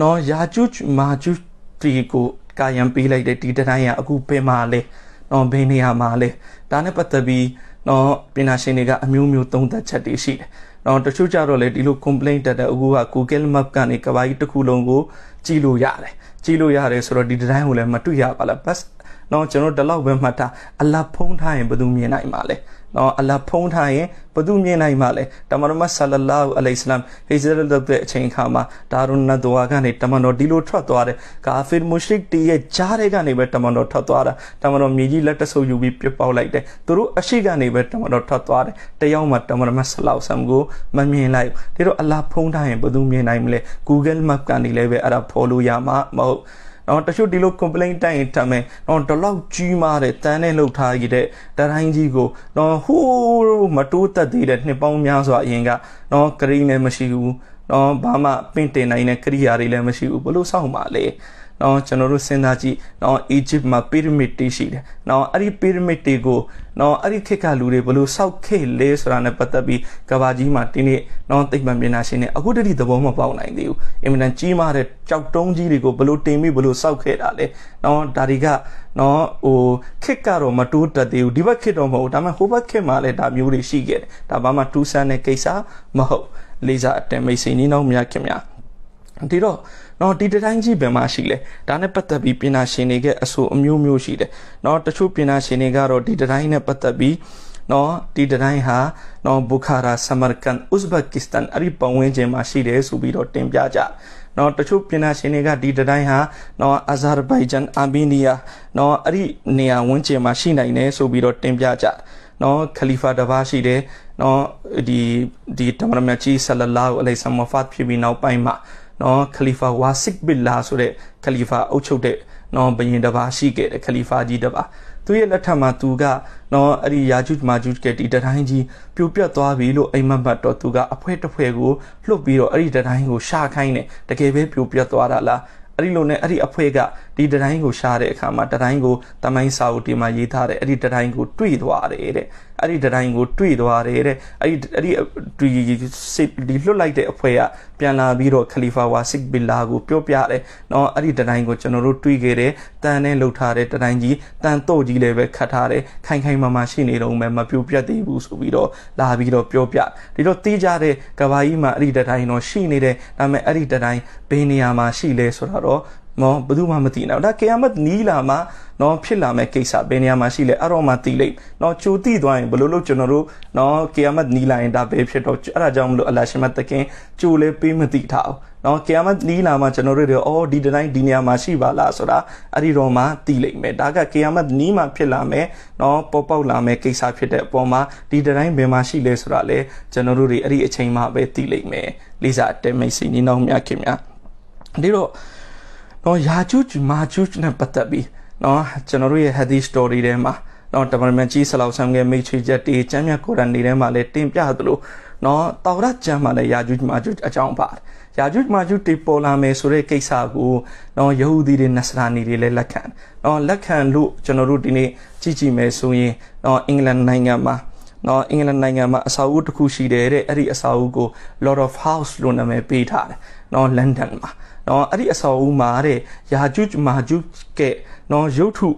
နော်ယာကျွမာကျွတီကိုကာယံပေးလိုက်တဲ့ဒီတတိုင်းကအခုပင်မာလဲနော်ဘယ်နေရာမှာလဲဒါနဲ့ပတ်သက်ပြီးနော်ပညာရှင်တွေကအမျိုးမျိုးသုံးသပ်ချက်တွေရှိတယ်။နော်တချို့ကြတော့လေဒီလို complaint တက်တဲ့အခုက Google Map ကနေကဘာကြီးတစ်ခုလုံးကိုကြည့်လို့ရတယ်။ကြည့်လို့ရတယ်ဆိုတော့ဒီ design ကိုလည်းမတွေ့ရပါလား။ bus နော်ကျွန်တော်ဒီလောက်ပဲမှတ်တာအလဖုံးထားရင်ဘယ်သူမြင်နိုင်မှာလဲ။နော်အလဖုံးထားရင်ဘသူမြင်နိုင်မှာလဲတမန်တော်မဆလလာဟူအလိုင်ဆလမ်ဟိဇရတ်လုပ်တဲ့အချိန်အခါမှာဒါရုန်နဒွာကနေတမန်တော်ဒီလိုထွက်သွားတယ်ကာဖီမုရှရစ်တီရဲ့ကြားထဲကနေပဲတမန်တော်ထွက်သွားတာတမန်တော်မြေကြီးလက်တဆုပ်ယူပြီးပြပောက်လိုက်တယ်သူတို့အရှိကနေပဲတမန်တော်ထွက်သွားတယ်တယောက်မှတမန်တော်မဆလောက်ဆမ်ကိုမမြင်လိုက်ဒါတော့အလဖုံးထားရင်ဘသူမြင်နိုင်မလဲ Google Map ကနေလည်းပဲအဲ့ဒါ follow ရမှာမဟုတ်နော်တချို့ဒီလို complaint တိုက်ရင်ထမ်းမယ်နော်ဒီလောက်ကြီးမားတဲ့တန်းနဲ့လှုပ်ထားရတဲ့တတိုင်းကြီးကိုနော်ဟိုးမတိုးတက်သေးတဲ့နှစ်ပေါင်းများစွာအရင်ကနော်ကရီးလည်းမရှိဘူးနော်ဘာမှပင့်တင်နိုင်တဲ့ကရိယာတွေလည်းမရှိဘူးဘလို့စောင့်ပါလဲနော်ကျွန်တော်တို့စဉ်းစားကြည့်နော်အီဂျစ်မှာပီရမစ်တွေရှိတယ်နော်အဲ့ဒီပီရမစ်တွေကိုနော်အဲ့ဒီခေတ်ကလူတွေဘလို့စောက်ခဲ့လဲဆိုတာနဲ့ပတ်သက်ပြီးကဘာကြီးမှာဒီနေ့နော်သိပ္ပံပညာရှင်တွေအခုတတိသဘောမပေါက်နိုင်သေးဘူးအင်မတန်ကြီးမားတဲ့ကြောက်တုံးကြီးတွေကိုဘလို့တင်ပြီးဘလို့စောက်ခဲ့တာလဲနော်ဒါတွေကနော်ဟိုခစ်ကတော့မတိုးတက်သေးဘူးဒီဘက်ခစ်တော့မဟုတ်ဒါပေမဲ့ဟိုဘက်ခစ်မှာလည်းဒါမျိုးတွေရှိခဲ့တယ်ဒါဘာမှထူးဆန်းတဲ့ကိစ္စမဟုတ်လေစာအတန်မိတ်ဆွေညီနှောင်းများခင်ဗျာဒီတော့နော်ဒီတိုင်းကြီးဘယ်မှာရှိလဲဒါနဲ့ပတ်သက်ပြီးပညာရှင်တွေကအဆိုအမျိုးမျိုးရှိတယ်နော်တချို့ပညာရှင်တွေကတော့ဒီတိုင်းနဲ့ပတ်သက်ပြီးနော်ဒီတိုင်းဟာနော်ဘူခါရာဆမာကန်ဥဇဘကစ္စတန်အရိပဝင်းကျင်းမှာရှိတယ်ဆိုပြီးတော့တင်ပြကြနော်တချို့ပြင်နာရှင်တွေကဒီတိုင်းဟာနော်အာဇာဘိုင်ဂျန်အာမီးနီးယားနော်အဲ့ဒီနေရာဝန်းကျင်မှာရှိနိုင်တယ်ဆိုပြီးတော့တင်ပြကြနော်ခလီဖာတစ်ပါးရှိတယ်နော်ဒီဒီတမန်တော်ကြီးဆလလာဟူအလိုင်ဆမ်ဝဖတ်ဖြစ်ပြီးနောက်ပိုင်းမှာနော်ခလီဖာဝါစစ်ဘီလာဆိုတဲ့ခလီဖာအုပ်ချုပ်တဲ့နော်ဘုရင်တစ်ပါးရှိခဲ့တဲ့ခလီဖာကြီးတစ်ပါးသူရဲ့လက်ထက်မှာသူကနော်အဲ့ဒီယာဂျုမာဂျုကဒီတတိုင်းကြီးပြိုပြတ်သွားပြီလို့အိမ်မက်ဘတ်တော့သူကအဖွဲတစ်ဖွဲကိုလှုပ်ပြီးတော့အဲ့ဒီတတိုင်းကိုရှာခိုင်းတယ်တကယ်ပဲပြိုပြတ်သွားတာလားအဲ့ဒီလိုနဲ့အဲ့ဒီအဖွဲကဒီတတိုင်းကိုရှာတဲ့အခါမှာတတိုင်းကိုတမိုင်းစာအုပ်တင်မှာရေးထားတယ်အဲ့ဒီတတိုင်းကိုတွေ့သွားတယ်တဲ့အဲ့ဒီတတိုင်းကိုတွေ့သွားတယ်တဲ့အဲ့ဒီအဲ့ဒီဒီလွတ်လိုက်တဲ့အဖွဲ့ကပြန်လာပြီးတော့ခလီဖာဝါစစ်ဘီလာကိုပြောပြတယ်နော်အဲ့ဒီတတိုင်းကိုကျွန်တော်တို့တွေ့ခဲ့တယ်တန်နဲ့လှုပ်ထားတဲ့တတိုင်းကြီးတန်တော့ကြီးလည်းပဲခတ်ထားတယ်ခိုင်ခိုင်မာမာရှိနေတော့မှမပြိုပြတ်သေးဘူးဆိုပြီးတော့လာပြီးတော့ပြောပြဒီတော့တေးကြတဲ့ကဘာကြီးမှာအဲ့ဒီတတိုင်းတော့ရှိနေတယ်ဒါပေမဲ့အဲ့ဒီတတိုင်းဘယ်နေရာမှာရှိလဲဆိုတော့နော်ဘယ်သူမှမသိနိုင်ဘူးဒါ kiamat နီးလာမှာနော်ဖြစ်လာမဲ့ကိစ္စဘယ်နေရာမှာရှိလဲအဲ့တော့မှသိလိမ့်နော်ကြိုသိသွားရင်ဘယ်လိုလုပ်ကျွန်တော်တို့နော် kiamat နီးလာရင်ဒါပဲဖြစ်တော့အဲ့ဒါကြောင့်မလို့အလရှင်မတခင်ကြိုလဲပေးမသိထားဘူးနော် kiamat နီးလာမှာကျွန်တော်တို့တွေအော်ဒီတိုင်းဒီနေရာမှာရှိပါလားဆိုတာအဲ့ဒီတော့မှသိလိမ့်မယ်ဒါက kiamat နီးမှာဖြစ်လာမယ်နော်ပေါ်ပေါက်လာမယ်ကိစ္စဖြစ်တဲ့အပေါ်မှာဒီတိုင်းဘယ်မှာရှိလဲဆိုတာလဲကျွန်တော်တို့တွေအဲ့ဒီအချိန်မှပဲသိလိမ့်မယ်လေးစားတဲမိတ်စီနီးနောက်မြခင်များဒီတော့နော်ယာဂျူဂျ်မာဂျူဂျ်နဲ့ပတ်သက်ပြီးနော်ကျွန်တော်တို့ရဲ့ hadith story ထဲမှာနော်တမန်တော်ကြီးဆလောက်ဆံကမိတ်ချွေချက်တေချမ်းမြတ်ကုရ်အာန်နေထဲမှာလည်းတင်ပြသလိုနော်တောရကျမ်းမှာလည်းယာဂျူဂျ်မာဂျူဂျ်အကြောင်းပါတယ်ယာဂျုမာဂျုတေပေါ်လာမယ်ဆိုတဲ့ကိစ္စကိုနော်ယဟူဒီတွေနတ်စရာနီတွေလည်းလက်ခံနော်လက်ခံလို့ကျွန်တော်တို့ဒီနေ့ကြည့်ကြည့်မယ်ဆိုရင်နော်အင်္ဂလန်နိုင်ငံမှာနော်အင်္ဂလန်နိုင်ငံမှာအစာအုပ်တစ်ခုရှိတယ်တဲ့အဲ့ဒီအစာအုပ်ကို Lord of House လို့နာမည်ပေးထားတယ်နော်လန်ဒန်မှာနော်အဲ့ဒီအဆောက်အဦမှာတဲ့ယာဂျုမာဂျုကဲနော် ရုပ်ထု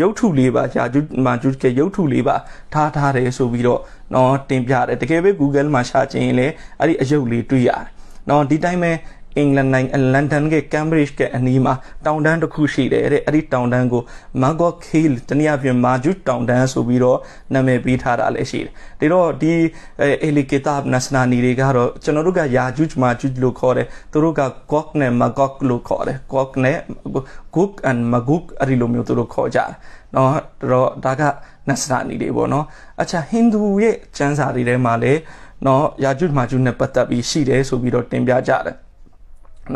ရုပ်ထုလေးပါယာဂျုမာဂျုကဲရုပ်ထုလေးပါထားထားတယ်ဆိုပြီးတော့နော်တင်ပြတယ်တကယ်ပဲ Google မှာရှာကြည့်ရင်လည်းအဲ့ဒီအယုတ်လေးတွေ့ရတယ်နော်ဒီတိုင်းပဲအင်္ဂလန်နိုင်ငံလန်ဒန်ကကမ်ဘရစ်ကအနီးမှာတောင်တန်းတစ်ခုရှိတယ်တဲ့အဲ့ဒီတောင်တန်းကို Magog Hill တနည်းအားဖြင့်မာဂျူတောင်တန်းဆိုပြီးတော့နာမည်ပေးထားတာလည်းရှိတယ်ဒါတော့ဒီအေလီကေတာနစနာနီတွေကတော့ကျွန်တော်တို့ကယာဂျူမာဂျူလို့ခေါ်တယ်သူတို့က Gog နဲ့ Magog လို့ခေါ်တယ် Gog နဲ့ Gog and Magog အဲ့ဒီလိုမျိုးသူတို့ခေါ်ကြတယ်နော်တော့ဒါကနစနာနီတွေပေါ့နော်အခြားဟိန္ဒူရဲ့ကျမ်းစာတွေထဲမှာလည်းနော်ယာဂျုမာဂျုနဲ့ပတ်သက်ပြီးရှိတယ်ဆိုပြီးတော့တင်ပြကြတယ်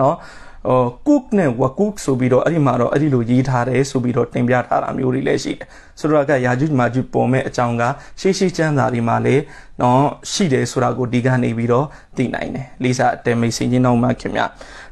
နော်ဟို cook နဲ့ wacook ဆိုပြီးတော့အဲ့ဒီမှာတော့အဲ့ဒီလိုရေးထားတယ်ဆိုပြီးတော့တင်ပြထားတာမျိုးတွေလည်းရှိတယ်ဆိုတော့ကယာဂျုမာဂျုပုံမဲ့အကြောင်းကရှေးရှေးကျမ်းစာတွေမှာလည်းနော်ရှိတယ်ဆိုတာကိုဒီကနေပြီးတော့သိနိုင်တယ်လီစာတယ်မိတ်ဆင်ချင်းတော့မှခင်ဗျ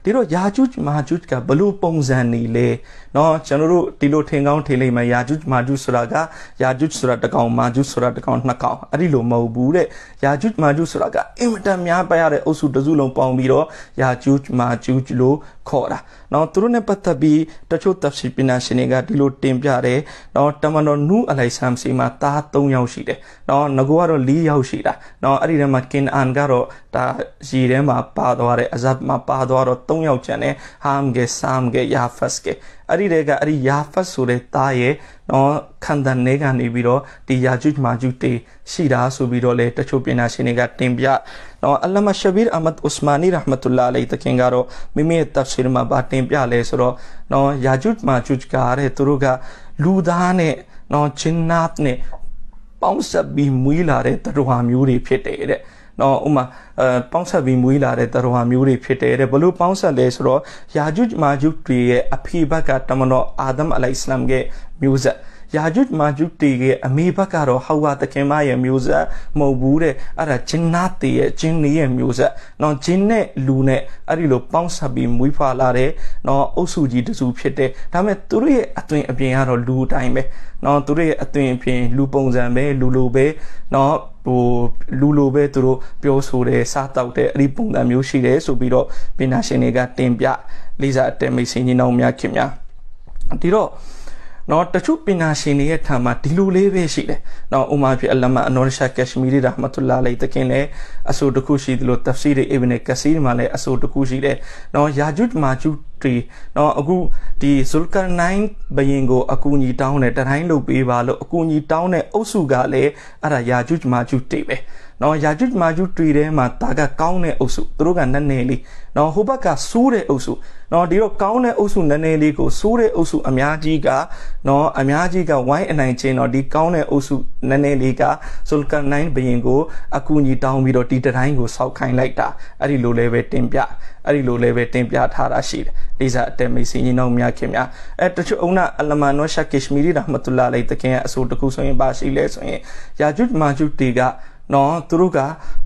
ဒီတော့ယာကျူးမာကျူးကဘလို့ပုံစံနေလဲเนาะကျွန်တော်တို့ဒီလိုထင်ကောင်းထင်လိမ့်မယ်ယာကျူးမာကျူးဆိုတာကယာကျူးဆိုတာတကောင်မာကျူးဆိုတာတကောင်နှစ်ကောင်အဲ့ဒီလိုမဟုတ်ဘူးတဲ့ယာကျူးမာကျူးဆိုတာကအင်မတန်များပါရတဲ့အုပ်စုတစုလုံးပေါင်းပြီးတော့ယာကျူးမာကျူးလို့ခေါ်တာ။နော်သူတို့နဲ့ပတ်သက်ပြီးတချို့တပ်စီပနာရှင်တွေကဒီလိုတင်ပြတယ်။နော်တမန်တော်နူးအလိုက်ဆမ်စီမှာသား၃ယောက်ရှိတယ်။နော်ငကူကတော့၄ယောက်ရှိတာ။နော်အဲ့ဒီထဲမှာကင်အန်ကတော့ဒါရေထဲမှာပါသွားတယ်။အဇတ်မှာပါသွားတော့၃ယောက်ကျန်တယ်။ဟာမ်ကေဆမ်ကေယာဖတ်ကေအဲ့ဒီတဲကအဲ့ဒီယာဖတ်ဆိုတဲ့သားရဲ့နော်ခန္ဓာနဲ့ကနေပြီးတော့ဒီယာဂျုမာဂျုတေရှိတာဆိုပြီးတော့လေတချို့ပညာရှင်တွေကတင်ပြနော်အလ္လာမရှဘီရ်အမတ်ဥစမာနီရဟမတူလာအလိုင်တခင်ကတော့မိမိရဲ့တဖ်ဆီရ်မှာဗာတင်ပြလဲဆိုတော့နော်ယာဂျုမာဂျုကတဲ့သူတို့ကလူသားနဲ့နော်ဂျင်နတ်နဲ့ပေါင်းစပ်ပြီးမွေးလာတဲ့တရားမျိုးတွေဖြစ်တယ်တဲ့။နော်ဥမာအဲပေါင်းဆက်ပြီးမွေးလာတဲ့သရဝမျိုးတွေဖြစ်တယ်တဲ့ဘလို့ပေါင်းဆက်လဲဆိုတော့ယာဂျုမာဂျုတွေရဲ့အဖေဘက်ကတမန်တော်အာဒမ်အလိုင်စလမ်ရဲ့မျိုးဆက်ယာဂျုမာဂျုတေရဲ့အမေဘက်ကတော့ဟောဝါသခင်မရဲ့မျိုးဆက်မဟုတ်ဘူးတဲ့အဲ့ဒါဂျင်နာတေရဲ့ဂျင်နီရဲ့မျိုးဆက်နော်ဂျင်နဲ့လူနဲ့အဲ့ဒီလိုပေါင်းစပ်ပြီးမွေးဖွားလာတဲ့နော်အုပ်စုကြီးတစုဖြစ်တဲ့ဒါမဲ့သူတို့ရဲ့အသွင်အပြင်ကတော့လူတိုင်းပဲနော်သူတို့ရဲ့အသွင်အပြင်လူပုံစံပဲလူလိုပဲနော်ဟိုလူလိုပဲသူတို့ပြောဆိုတယ်စားတောက်တယ်အဲ့ဒီပုံစံမျိုးရှိတယ်ဆိုပြီးတော့ပညာရှင်တွေကတင်ပြလေးစားအတက်မိတ်ဆင်းကြီးနှောင်းများခင်ဗျာဒီတော့နော်တချို့ပညာရှင်တွေရဲ့ထာမှာဒီလိုလေးပဲရှိတယ်နော်ဥမာပြအလမအနောရရှာကက်ရှမီရီရာဟမတ်တူလာလေးတခင်လည်းအဆိုတစ်ခုရှိသလိုတဖ်ဆီရီအီဗန်ကစီမှာလည်းအဆိုတစ်ခုရှိတယ်နော်ယာဂျုဒ်မာဂျုတီနော်အခုဒီဇူလ်ကာနိုင်းဘယင်ကိုအကူအညီတောင်းတယ်တတိုင်းလုပ်ပေးပါလို့အကူအညီတောင်းတဲ့အုပ်စုကလည်းအဲ့ဒါယာဂျုဒ်မာဂျုတီပဲနော်ယာဂျုမာဂျုတွေထဲမှာဒါကကောင်းတဲ့အုပ်စုသူတို့ကနက်နယ်လေးနော်ဟိုဘက်ကဆိုးတဲ့အုပ်စုနော်ဒီတော့ကောင်းတဲ့အုပ်စုနည်းနည်းလေးကိုဆိုးတဲ့အုပ်စု အများကြီးကနော်အများကြီးကဝိုင်းအနိုင်ချင်းတော့ဒီကောင်းတဲ့အုပ်စုနည်းနည်းလေးကဆူလကန်နိုင်ဘရင်ကိုအကူအညီတောင်းပြီးတော့ဒီတတိုင်းကိုစောက်ခိုင်းလိုက်တာအဲ့ဒီလိုလည်းပဲတင်ပြအဲ့ဒီလိုလည်းပဲတင်ပြထားတာရှိတယ်လေးစားအတက်မိတ်ဆင်းရင်းတော်များခင်များအဲတချို့အုံနာအလမန်နောရှာကက်ရှမီရီရာဟမတ်တူလာလေးတခင်ရဲ့အဆိုတကူဆိုရင်ပါရှိလဲဆိုရင်ယာဂျုမာဂျုတီကနော်သူတို့က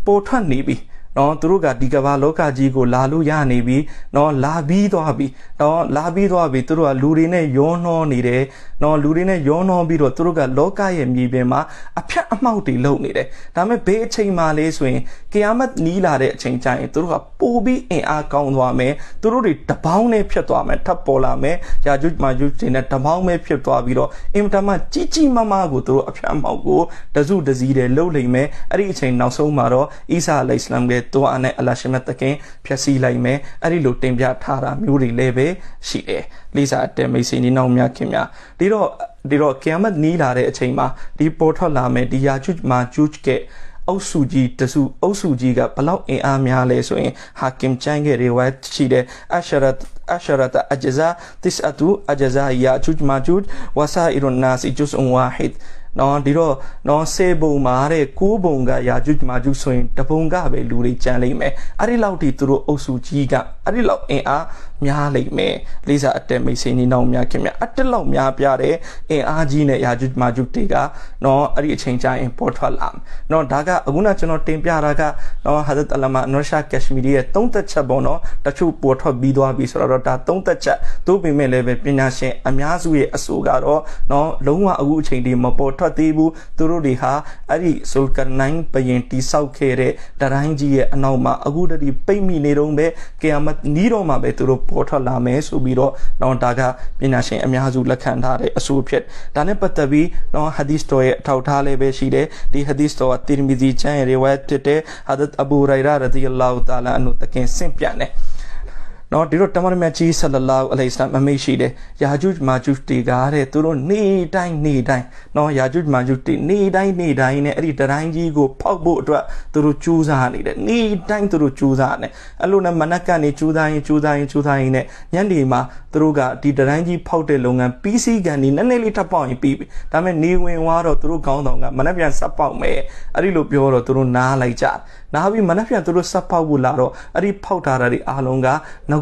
ပိုထွက်နေပြီနော်သူတို့ကဒီကမ္ဘာလောကကြီးကို လာလို့ရနေပြီနော်လာပြီးသွားပြီနော်လာပြီးသွားပြီ သူတို့ကလူတွေနဲ့ရောနှောနေတယ်နော်လူတွေနဲ့ရောနှောပြီးတော့သူတို့ကလောကရဲ့မြေပြင်မှာအဖြတ်အမှောက်တွေလုပ်နေတယ်ဒါပေမဲ့ဘေးအချိန်မှလေးဆိုရင်ကယာမတ်နီးလာတဲ့အချိန်ကျရင်သူတို့ကပိုပြီးအင်အားကောင်းသွားမယ်သူတို့တွေတပေါင်းနဲ့ဖြစ်သွားမယ်ထပ်ပေါ်လာမယ်ယာဂျုမာဂျုတွေနဲ့တပေါင်းပဲဖြစ်သွားပြီးတော့အင်တာမကြီးကြီးမားမားကိုသူတို့အဖြတ်အမှောက်ကိုတစုတစည်းတယ်လှုပ်လိမ့်မယ်အဲ့ဒီအချိန်နောက်ဆုံးမှာတော့အီစာအလိုင်စလမ်ကတောအနဲ့အလရှမတ်တကင်ဖျက်ဆီးလိုက်မယ်အဲ့ဒီလိုတင်ပြထားတာမျိုးတွေလည်းပဲရှိတယ်လိစာအတဲမိတ်ဆွေညီနောင်များခင်ဗျာဒီတော့ဒီတော့ကီယာမတ်နီးလာတဲ့အချိန်မှာဒီပေါ်ထွက်လာမယ်ဒီယာချွတ်မှာကျူးကအုပ်စုကြီးတစု အုပ်စုကြီးကဘလောက်အင်အားများလဲဆိုရင်ဟာကင်ချိုင်းရဲ့ riwayat ရှိတဲ့အရှရတ် عشرة أجزاء تسعة أجزاء يأجوج ماجوج وسائر الناس جزء واحد နော်ဒီတော့နော်စေပုံမာတဲ့ကိုးပုံကယာဂျုမာဂျုဆိုရင်တပုံကပဲလူတွေကြံလိမ့်မယ်အဲ့ဒီလောက်ဒီသူတို့အုပ်စုကြီးကအဲ့ဒီလောက်အင်အားများလိမ့်မယ်လိစာအတက်မိတ်ဆွေညီနောင်များခင်ဗျအတက်လောက်များပြတဲ့အင်အားကြီးနဲ့ယာဂျူမာဂျူတေကနော်အဲ့ဒီအချိန်ကျရင်ပေါ်ထွက်လာနော်ဒါကအခုနကျွန်တော်တင်ပြတာကနော်ဟာဇတ်အလမနော်ရှာကက်ရှမီရီရဲ့သုံးသက်ချက်ပေါ့နော်တချို့ပေါ်ထွက်ပြီးသွားပြီဆိုတော့ဒါသုံးသက်ချက်သို့ပေမဲ့လည်းပဲပညာရှင်အများစုရဲ့အဆိုကတော့နော်လုံးဝအခုအချိန်ဒီမပေါ်ထွက်သေးဘူးသူတို့တွေဟာအဲ့ဒီဆူလ်ကနိုင်းဘယင်တိဆောက်ခဲ့တဲ့တရိုင်းကြီးရဲ့အနောက်မှာအခုတည်းပိတ်မိနေတော့ပဲကယာမတ်နီးတော့မှပဲသူတို့ပေါ်ထွက်လာမယ်ဆိုပြီးတော့နော်ဒါကပညာရှင်အများစုလက်ခံထားတဲ့အဆိုဖြစ်ဒါနဲ့ပတ်သက်ပြီးနော်ဟာဒီစ်တော်ရဲ့အထောက်အထားလေးပဲရှိတယ်ဒီဟာဒီစ်တော်ကတီရမီဇီချမ်းရဲ့ riwayat ဖြစ်တဲ့ဟာဒတ်အဘူရိုင်ရာရဒီအလ္လာဟူတာလာအန်ဟူတကင်ဆင့်ပြတယ်နော်ဒီတော့တမန်တော်မြတ်ကြီးဆလလောအလိုင်စလမ်အမိရှိတယ်ယာဂျုမာဂျုတီကားတဲ့သူတို့နေ့တိုင်းနေ့တိုင်းနော်ယာဂျုမာဂျုတီနေ့တိုင်းနေ့တိုင်းနဲ့အဲ့ဒီတတိုင်းကြီးကိုဖောက်ဖို့အတွက်သူတို့ကြိုးစားနေတယ်နေ့တိုင်းသူတို့ကြိုးစားနေအဲ့လိုနဲ့မနက်ကနေကြိုးစားရင်ကြိုးစားရင်ကြိုးစားရင်နဲ့ညနေမှာသူတို့ကဒီတတိုင်းကြီးဖောက်တဲ့လုပ်ငန်း PC ကန်ဒီနည်းနည်းလေးထပ်ပေါက်ရင်ပြီးပြီဒါပေမဲ့နေဝင်သွားတော့သူတို့ခေါင်းဆောင်ကမနက်ပြန်ဆက်ပေါက်မယ်အဲ့ဒီလိုပြောတော့သူတို့နားလိုက်ကြနားပြီးမနက်ပြန်သူတို့ဆက်ပေါက်ဖို့လာတော့အဲ့ဒီဖောက်ထားတာတွေအားလုံးက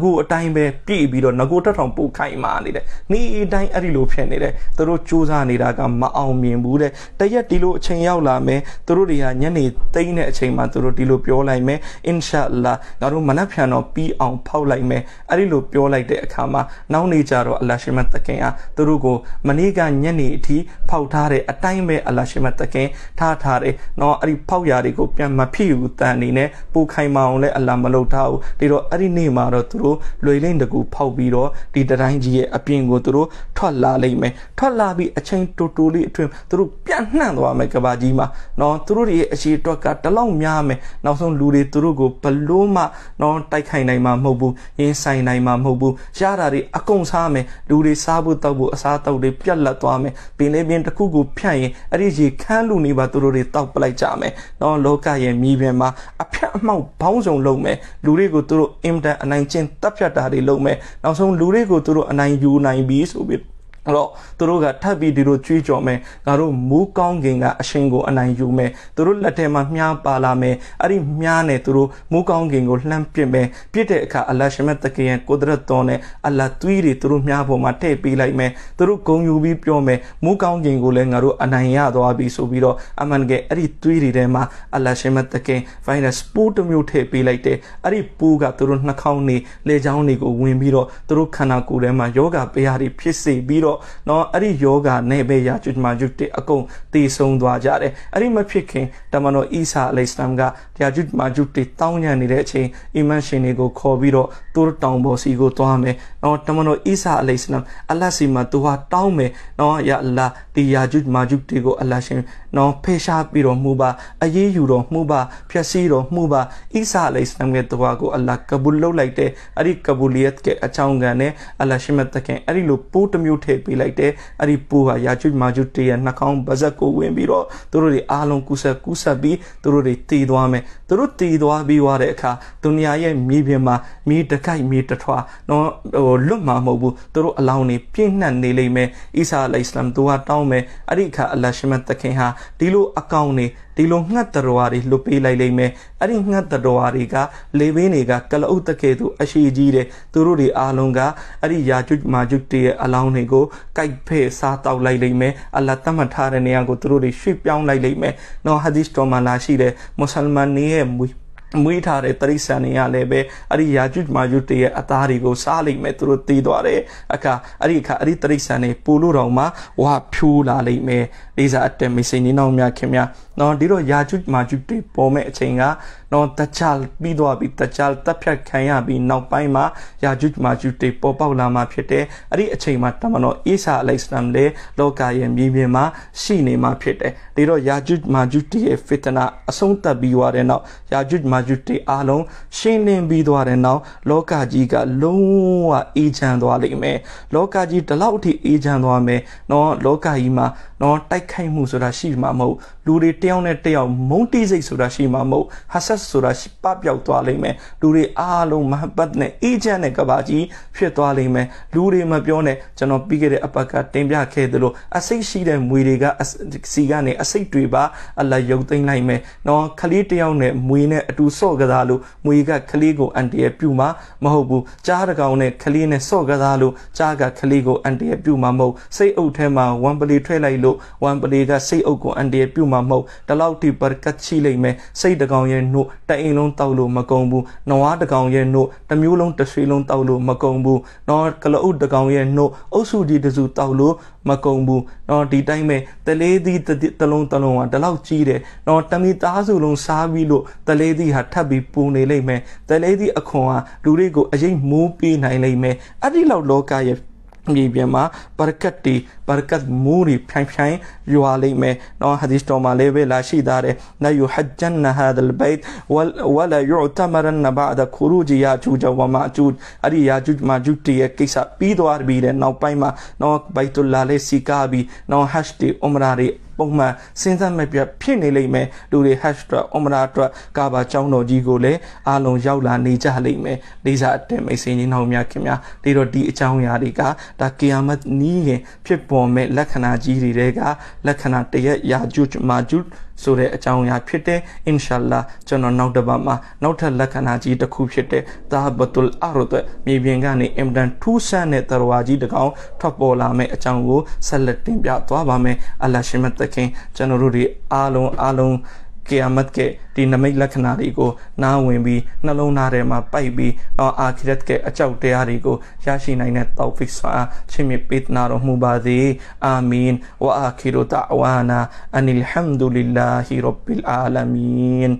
ငကိုအတိုင်းပဲပြည့်ပြီးတော့ငကိုတက်ထောင်ပို့ခိုင်းမာနေတဲ့နေ့အတိုင်းအဲ့ဒီလိုဖြစ်နေတဲ့သူတို့စူးစမ်းနေတာကမအောင်မြင်ဘူးတဲ့တရက်ဒီလိုအချိန်ရောက်လာမယ်သူတို့တွေကညနေသိမ့်တဲ့အချိန်မှာသူတို့ဒီလိုပြောလိုက်မယ်အင်ရှာလာငါတို့မနက်ဖြန်တော့ပြီးအောင် ဖောက်လိုက်မယ်အဲ့ဒီလိုပြောလိုက်တဲ့အခါမှာနောက်နေကြတော့အလရှိမသခင်အားသူတို့ကိုမနေ့ကညနေအထိဖောက်ထားတဲ့အတိုင်းပဲအလရှိမသခင်ထားထားတယ်နော်အဲ့ဒီဖောက်ရာတွေကိုပြန်မဖြစ်ဘူးတန်နေနဲ့ပို့ခိုင်းမအောင်လဲအလာမလုပ်ထားဘူးဒီတော့အဲ့ဒီနေ့မှာတော့သူတို့တို့လွေလိမ့်တကူဖောက်ပြီးတော့ဒီတတိုင်းကြီးရဲ့အပြင်ကိုသူတို့ထွက်လာလိမ့်မယ်ထွက်လာပြီးအချိန်တိုတိုလေးအတွင်းသူတို့ပြန့်နှံ့သွားမယ်ကဘာကြီးမှာနော်သူတို့ရဲ့အရှိတွက်ကတလောက်များမယ်နောက်ဆုံးလူတွေသူတို့ကိုဘလို့မှနော်တိုက်ခိုင်နိုင်မှာမဟုတ်ဘူးရင်းဆိုင်နိုင်မှာမဟုတ်ဘူးရတာတွေအကုန်စားမယ်လူတွေစားဖို့တောက်ဖို့အစားတောက်တွေပြက်လက်သွားမယ်ပင်လေးပင်တစ်ခုကိုဖြန့်ရင်အဲ့ဒီရေခန်းလူနေပါသူတို့တွေတောက်ပလိုက်ကြမယ်နော်လောကရဲ့မြေပြင်မှာအဖြတ်အမှောက်ဘောင်းဆောင်လုပ်မယ်လူတွေကိုသူတို့အင်တန်အနိုင်ကျင့်တပ်ဖြတ်တာတွေလုပ်မယ်နောက်ဆုံးလူတွေကိုသူတို့အနိုင်ယူနိုင်ပြီဆိုပြီးအဲ့တော့သူတို့ကထပ်ပြီးဒီလိုကြွေးကြော်မယ်ငါတို့မူးကောင်းကင်ကအရှင်ကိုအနိုင်ယူမယ်သူတို့လက်ထဲမှာမြားပါလာမယ်အဲ့ဒီမြားနဲ့သူတို့မူးကောင်းကင်ကိုလှမ်းပစ်မယ်ပစ်တဲ့အခါအလ္လာရှမတ်တကရန်ကိုဒရတ်တော်နဲ့အလ္လာသွေးတွေသူတို့မြားပေါ်မှာထည့်ပေးလိုက်မယ်သူတို့ဂုံယူပြီးပြောမယ်မူးကောင်းကင်ကိုလည်းငါတို့အနိုင်ရသွားပြီဆိုပြီးတော့အမှန်ကယ်အဲ့ဒီသွေးတွေထဲမှာအလ္လာရှမတ်တကင်ဗိုင်းရပ်စ်ပိုးတစ်မျိုးထည့်ပေးလိုက်တယ်အဲ့ဒီပိုးကသူတို့နှာခေါင်းတွေလေချောင်းတွေကိုဝင်ပြီးတော့သူတို့ခန္ဓာကိုယ်ထဲမှာယောဂပေးရတွေဖြစ်စေပြီးတော့တော့เนาะအဲ့ဒီယောဂနဲ့ပဲရာကျွတ်မာကျွတ်အကုန်တည်ဆုံးသွားကြတယ်အဲ့ဒီမဖြစ်ခင်တမန်တော်အီစာအလိုင်စလမ်ကရာကျွတ်မာကျွတ်တောင်းညံနေတဲ့အချိန်အီမန်ရှင်တွေကိုခေါ်ပြီးတော့သူတို့တောင်ပေါ်စီကိုသွားမယ်เนาะတမန်တော်အီစာအလိုင်စလမ်အလ္လာဟ်စီမှာသူဟာတောင်းမယ်เนาะယာအလ္လာဟ်ဒီရာကျွတ်မာကျွတ်တွေကိုအလ္လာဟ်ရှင်เนาะဖေရှားပြီးတော့မှုပါအရေးယူတော့မှုပါဖျက်ဆီးတော့မှုပါအီစာအလိုင်စလမ်ရဲ့တဝါကိုအလ္လာဟ်ကဘူလ်လုပ်လိုက်တဲ့အဲ့ဒီကဘူလီယတ်ကအချောင်းခံနဲ့အလ္လာဟ်ရှင်မတ်တခင်အဲ့ဒီလိုပိုးတစ်မျိုးထည့်ပေးလိုက်တယ်အဲ့ဒီပိုးဟာရာချွတ်မာချွတ်တရနှာခေါင်းပါဇက်ကိုဝင်ပြီးတော့သူတို့တွေအားလုံးကူးဆက်ကူးဆက်ပြီးသူတို့တွေတည်သွားမယ်သူတို့တည်သွားပြီးွားတဲ့အခါဒုနီယာရဲ့မြေပြင်မှာမြေတကိုက်မြေတထွားနော်ဟိုလွတ်မှာမဟုတ်ဘူးသူတို့အလောင်းတွေပြည့်နှံ့နေလိမ့်မယ်အိစာအလိုင်စလမ်သူကတောင်းမယ်အဲ့ဒီအခါအလ္လာရှမတ်သခင်ဟာဒီလိုအကောင်တွေဒီလိုငှက်တရဝါတွေလှုပ်ပေးလိုက်လိမ့်မယ်အဲ့ဒီငှက်တရဝါတွေကလေပင်းတွေကကလအုပ်တကယ်သူအရှိကြီးတယ်သူတို့တွေအားလုံးကအဲ့ဒီယာကျွတ်မာကျွတ်တရဲ့အလောင်းတွေကိုကိုက်ဖဲ့စားတောက်လိုက်လိမ့်မယ်အလတ်တမထားတဲ့နေရာကိုသူတို့တွေရွှေ့ပြောင်းလိုက်လိမ့်မယ်နော်ဟာဒီစ်တော်မှာလာရှိတဲ့မွတ်စလမန်တွေရဲ့မွေးထားတဲ့တရိษံတွေကလည်းပဲအဲ့ဒီယာကျွတ်မာကျွတ်တရဲ့အသားတွေကိုစားလိမ့်မယ်သူတို့တည်သွားတဲ့အခါအဲ့ဒီအခါအဲ့ဒီတရိษံတွေပူလို့တော့မှဝါဖြိုးလာလိမ့်မယ်လေးစားအတက်မေ့စိန်နေအောင်များခင်များနော်ဒီတော့ယာကျူမာကျူတွေပေါ်မဲ့အချိန်ကနော်တချပြီးသွားပြီးတချတက်ဖြတ်ခံရပြီးနောက်ပိုင်းမှာယာကျူမာကျူတွေပေါ်ပေါက်လာမှာဖြစ်တယ်အဲ့ဒီအချိန်မှာတမန်တော်အေဆာအလိုင်စလမ်လည်းလောကရဲ့မြေပြင်မှာရှိနေမှာဖြစ်တယ်ဒီတော့ယာကျူမာကျူတွေရဲ့ဖစ်တနာအဆုံးသတ်ပြီးသွားတဲ့နောက်ယာကျူမာကျူတွေအားလုံးရှင်းလင်းပြီးသွားတဲ့နောက်လောကကြီးကလုံးဝအေးချမ်းသွားလိမ့်မယ်လောကကြီးဒီလောက်အထိအေးချမ်းသွားမယ်နော်လောကကြီးမှာနော်တိုက်ခိုက်မှုဆိုတာရှိမှာမဟုတ်လူတွေတယောက်နဲ့တယောက်မုန်းတိစိတ်ဆိုတာရှိမှာမဟုတ်ဟာဆက်ဆိုတာရှိပပျောက်သွားလိမ့်မယ်လူတွေအားလုံးမဟာပတ်နဲ့အေဂျင့်နဲ့ကဘာကြီးဖြစ်သွားလိမ့်မယ်လူတွေမပြောနဲ့ကျွန်တော်ပြီးခဲ့တဲ့အပတ်ကတင်ပြခဲ့သလိုအစိတ်ရှိတဲ့မွေတွေကစီကနေအစိတ်တွေပါအလရုပ်သိမ်းလိုက်မယ်နော်ခလေးတယောက်နဲ့မွေနဲ့အတူဆော့ကစားလို့မွေကခလေးကိုအန်တီရပြူမှာမဟုတ်ဘူးကြားတကောင်နဲ့ခလေးနဲ့ဆော့ကစားလို့ကြားကခလေးကိုအန်တီရပြူမှာမဟုတ်စိတ်အုပ်ထဲမှာဝမ်ပလီထွက်လိုက်လို့လို့ဝမ်ပလီကစိတ်အုပ်ကိုအန်တရပြုမှာမဟုတ်တလောက်တိဘာကတ်ချိလိမ့်မယ်စိတ်တကောင်ရဲ့နှုတ်တအိမ်လုံးတောက်လို့မကုံဘူးနွားတကောင်ရဲ့နှုတ်တစ်မျိုးလုံးတစ်ဆွေလုံးတောက်လို့မကုံဘူးနော်ကလအုပ်တကောင်ရဲ့နှုတ်အုပ်စုကြီးတစုတောက်လို့မကုံဘူးနော်ဒီတိုင်းပဲတလေးသီးတလုံးတလုံးကတလောက်ကြီးတယ်နော်တမီသားစုလုံးစားပြီးလို့တလေးသီးဟာထပ်ပြီးပူနေလိမ့်မယ်တလေးသီးအခွန်ကလူတွေကိုအရင်မိုးပေးနိုင်လိမ့်မယ်အဲ့ဒီလောက်လောကရဲ့မြေပြင်မှာဘာရကတ်တီဘာရကတ်မူရီဖြိုင်ဖြိုင်ယူလာလိမ့်မယ်နော်ဟာဒီစ်တော်မှာလည်းပဲလာရှိသားတယ်နာယူဟဂျန်နဟာဒလ်ဘိုက်ဝလဝလာယူတမရန်ဘာဒခူရူဂျီယာဂျူဂျဝမာဂျူအဲ့ဒီယာဂျူမာဂျူတီရဲ့ကိစ္စပြီးသွားပြီတဲ့နောက်ပိုင်းမှာနော်ဘိုက်တူလာလေးစီကာပြီးနော်ဟက်တီအူမရာရီပုံမှန်စဉ်ဆက်မပြတ်ဖြစ်နေလိမ့်မယ်လူတွေ hash အတွက်အမရာအတွက်ကာဘာကျောင်းတော်ကြီးကိုလည်းအားလုံးရောက်လာနေကြလိမ့်မယ်လေးစားအတင်မိတ်ဆွေညီနှောင်များခင်ဗျာဒီတော့ဒီအကြောင်းအရာတွေကဒါကီယာမတ်နီးရင် ဖြစ်ပေါ်မဲ့လက္ခဏာကြီးတွေကလက္ခဏာတရက်ရာကျွတ်မာကျွတ်ဆိုတဲ့အကြောင်းအရာဖြစ်တယ်အင်ရှာလာကျွန်တော်နောက်တစ်ပတ်မှာနောက်ထပ်လက္ခဏာကြီးတစ်ခု ဖြစ်တဲ့သာဘတုလ်အရဒ်မြေပြင်ကနေအင်ဒန်ထူဆန်တဲ့တရဝါကြီးတစ်ကောင်ထွက်ပေါ်လာမယ့်အကြောင်းကိုဆက်လက်တင်ပြသွားပါမယ်အလ္လာရှင်မတ်သခင်ကျွန်တော်တို့ဒီအားလုံးအားလုံးကေယာမတ်ကဲဒီနမိတ်လက္ခဏာတွေကိုနားဝင်ပြီးနှလုံးသားထဲမှာပိုက်ပြီးတော့အာခိရတ်ကဲအကြောက်တရားတွေကိုရရှိနိုင်တဲ့တောက်ဖစ်ဆာချင်းမြပေးနာတော်မူပါစေအာမင်ဝအာခိရူတာဝါနာအနိလ်ဟမ်ဒူလ لله رب العالمين